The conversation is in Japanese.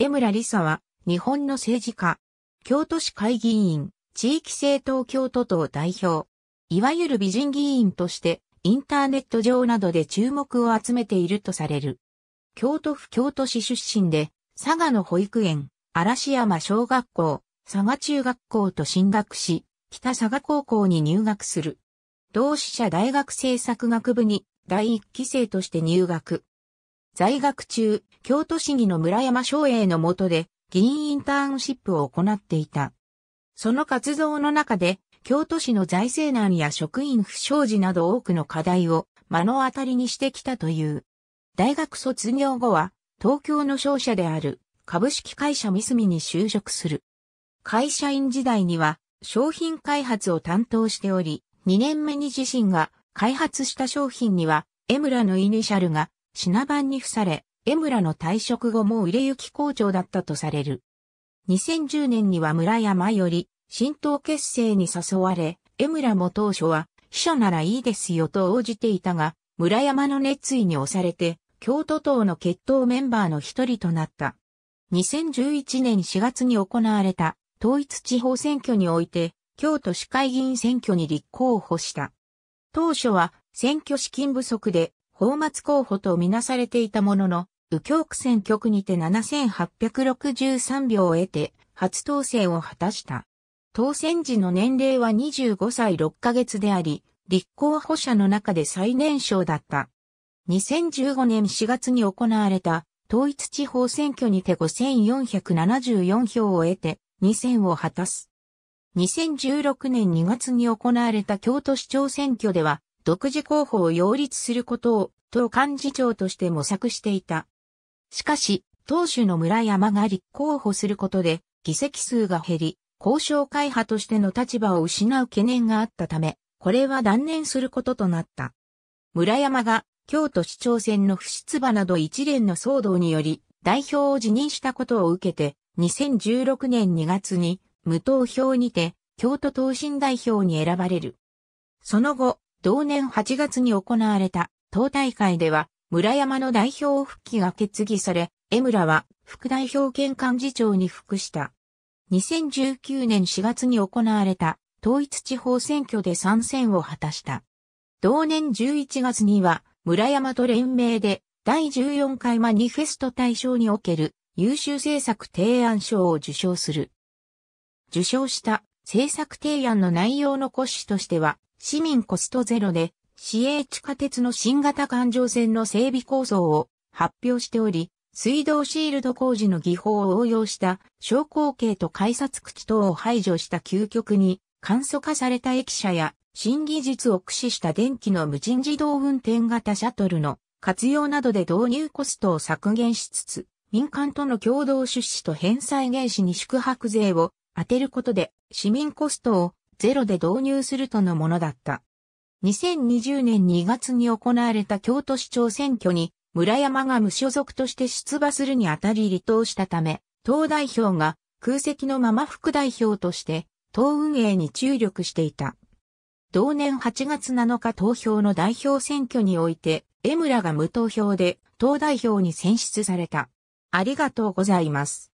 江村理沙は、日本の政治家、京都市会議員、地域政党京都党代表、いわゆる美人議員として、インターネット上などで注目を集めているとされる。京都府京都市出身で、佐賀の保育園、嵐山小学校、佐賀中学校と進学し、北佐賀高校に入学する。同志社大学政策学部に第一期生として入学。在学中、京都市議の村山昌栄の下で、議員インターンシップを行っていた。その活動の中で、京都市の財政難や職員不祥事など多くの課題を目の当たりにしてきたという。大学卒業後は、東京の商社である株式会社三隅に就職する。会社員時代には商品開発を担当しており、2年目に自身が開発した商品には、エムラのイニシャルが品番に付され、江村の退職後も売れ行き好調だったとされる。2010年には村山より新党結成に誘われ、江村も当初は秘書ならいいですよと応じていたが、村山の熱意に押されて、京都党の決闘メンバーの一人となった。2011年4月に行われた統一地方選挙において、京都市会議員選挙に立候補した。当初は選挙資金不足で法末候補とみなされていたものの、右京区選挙区にて7863票を得て、初当選を果たした。当選時の年齢は25歳6ヶ月であり、立候補者の中で最年少だった。2015年4月に行われた統一地方選挙にて5474票を得て2選を果たす。2016年2月に行われた京都市長選挙では独自候補を擁立することを党幹事長として模索していた。しかし、党首の村山が立候補することで議席数が減り、交渉会派としての立場を失う懸念があったため、これは断念することとなった。村山が京都市長選の不出馬など一連の騒動により代表を辞任したことを受けて、2016年2月に無投票にて京都党新代表に選ばれる。その後、同年8月に行われた党大会では村山の代表復帰が決議され、江村は副代表兼幹事長に復した。2019年4月に行われた統一地方選挙で参戦を果たした。同年11月には村山と連名で第14回マニフェスト大賞における優秀政策提案賞を受賞する。受賞した政策提案の内容の骨子としては、市民コストゼロで、市営地下鉄の新型環状線の整備構想を発表しており、水道シールド工事の技法を応用した昇降系と改札口等を排除した究極に簡素化された駅舎や新技術を駆使した電気の無人自動運転型シャトルの活用などで導入コストを削減しつつ、民間との共同出資と返済原資に宿泊税を当てることで市民コストをゼロで導入するとのものだった。2020年2月に行われた京都市長選挙に村山が無所属として出馬するにあたり離党したため、党代表が空席のまま副代表として党運営に注力していた。同年8月7日投票の代表選挙において、江村が無投票で党代表に選出された。ありがとうございます。